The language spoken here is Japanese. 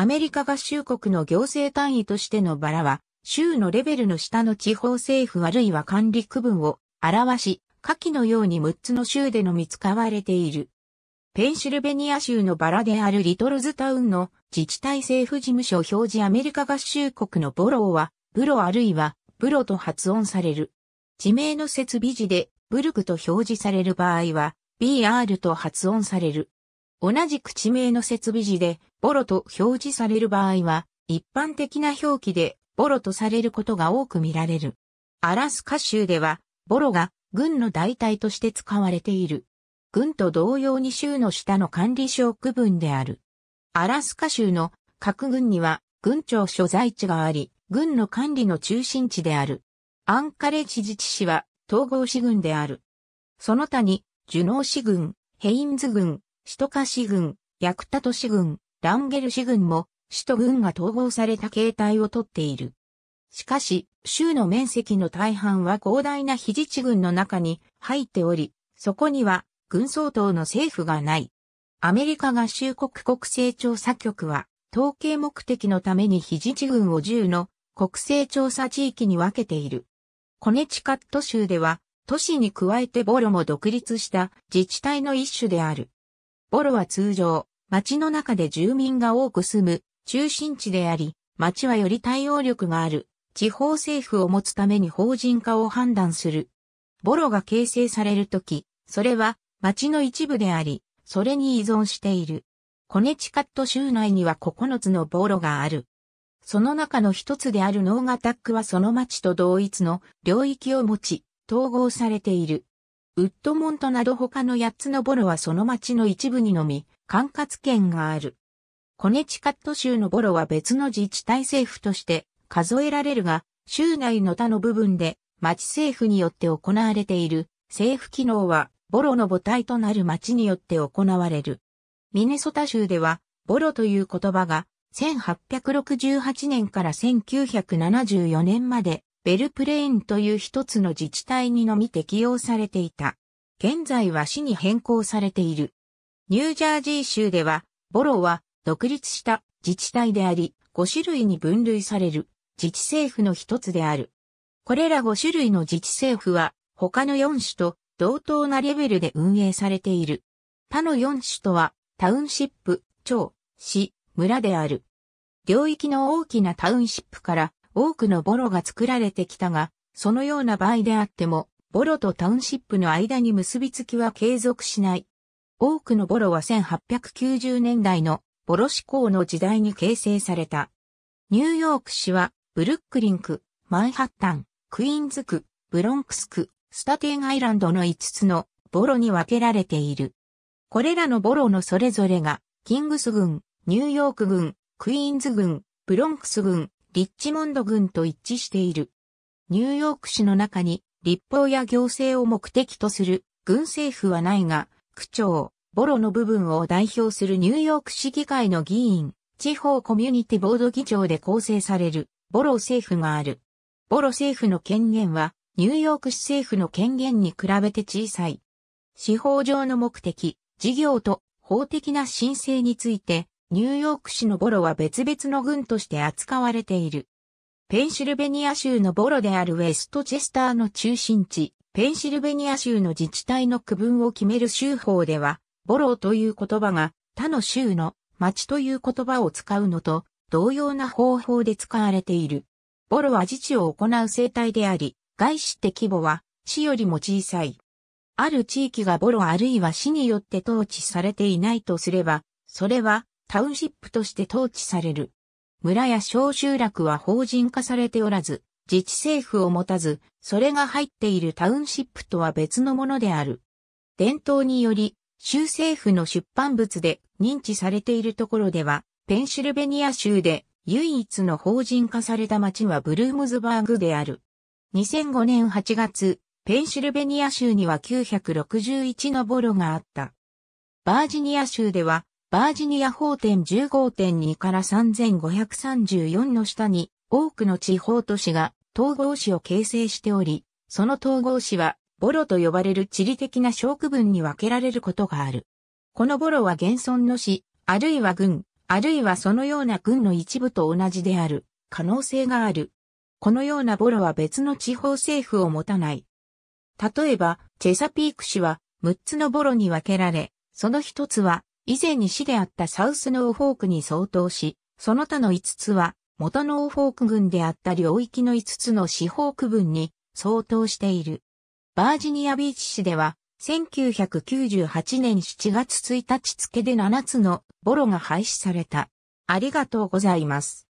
アメリカ合衆国の行政単位としてのバラは、州のレベルの下の地方政府あるいは管理区分を表し、下記のように6つの州でのみ使われている。ペンシルベニア州のバラであるリトルズタウンの自治体政府事務所表示アメリカ合衆国のボローは、ブロあるいは、ブロと発音される。地名の設備時で、ブルクと表示される場合は、BR と発音される。同じく地名の設備時で、ボロと表示される場合は、一般的な表記で、ボロとされることが多く見られる。アラスカ州では、ボロが軍の代替として使われている。軍と同様に州の下の管理省区分である。アラスカ州の各軍には軍庁所在地があり、軍の管理の中心地である。アンカレ知自治市は統合市軍である。その他に、ジュノー市軍、ヘインズ軍、首都カ市軍、ヤクタト市軍、ランゲル市軍も、首都軍が統合された形態をとっている。しかし、州の面積の大半は広大な非自治軍の中に入っており、そこには軍総統の政府がない。アメリカ合衆国国勢調査局は、統計目的のために非自治軍を10の国勢調査地域に分けている。コネチカット州では、都市に加えてボロも独立した自治体の一種である。ボロは通常、町の中で住民が多く住む中心地であり、町はより対応力がある地方政府を持つために法人化を判断する。ボロが形成されるとき、それは町の一部であり、それに依存している。コネチカット州内には9つのボロがある。その中の一つであるノーガタックはその町と同一の領域を持ち、統合されている。ウッドモントなど他の8つのボロはその町の一部にのみ、管轄権がある。コネチカット州のボロは別の自治体政府として数えられるが、州内の他の部分で町政府によって行われている政府機能はボロの母体となる町によって行われる。ミネソタ州ではボロという言葉が1868年から1974年までベルプレインという一つの自治体にのみ適用されていた。現在は市に変更されている。ニュージャージー州では、ボロは独立した自治体であり、5種類に分類される自治政府の一つである。これら5種類の自治政府は、他の4種と同等なレベルで運営されている。他の4種とは、タウンシップ、町、市、村である。領域の大きなタウンシップから多くのボロが作られてきたが、そのような場合であっても、ボロとタウンシップの間に結びつきは継続しない。多くのボロは1890年代のボロ志向の時代に形成された。ニューヨーク市は、ブルックリン区、マンハッタン、クイーンズ区、ブロンクス区、スタテンアイランドの5つのボロに分けられている。これらのボロのそれぞれが、キングス軍、ニューヨーク軍、クイーンズ軍、ブロンクス軍、リッチモンド郡と一致している。ニューヨーク市の中に立法や行政を目的とする軍政府はないが、区長、ボロの部分を代表するニューヨーク市議会の議員、地方コミュニティボード議長で構成される、ボロ政府がある。ボロ政府の権限は、ニューヨーク市政府の権限に比べて小さい。司法上の目的、事業と法的な申請について、ニューヨーク市のボロは別々の郡として扱われている。ペンシルベニア州のボロであるウェストチェスターの中心地、ペンシルベニア州の自治体の区分を決める州法では、ボロという言葉が他の州の町という言葉を使うのと同様な方法で使われている。ボロは自治を行う生態であり、外資って規模は市よりも小さい。ある地域がボロあるいは市によって統治されていないとすれば、それはタウンシップとして統治される。村や小集落は法人化されておらず、自治政府を持たず、それが入っているタウンシップとは別のものである。伝統により、州政府の出版物で認知されているところでは、ペンシルベニア州で唯一の法人化された町はブルームズバーグである。2005年8月、ペンシルベニア州には961のボロがあった。バージニア州ではバージニア法典15.2から3534の下に多くの地方都市が統合市を形成しており、その統合市はボロと呼ばれる地理的な小区分に分けられることがある。このボロは現存の市、あるいは郡、あるいはそのような郡の一部と同じである、可能性がある。このようなボロは別の地方政府を持たない。例えば、チェサピーク市は6つのボロに分けられ、その一つは以前に市であったサウスノーフォークに相当し、その他の5つは、元ノーフォーク軍であった領域の5つの四方区分に相当している。バージニアビーチ市では、1998年7月1日付で7つのボロが廃止された。ありがとうございます。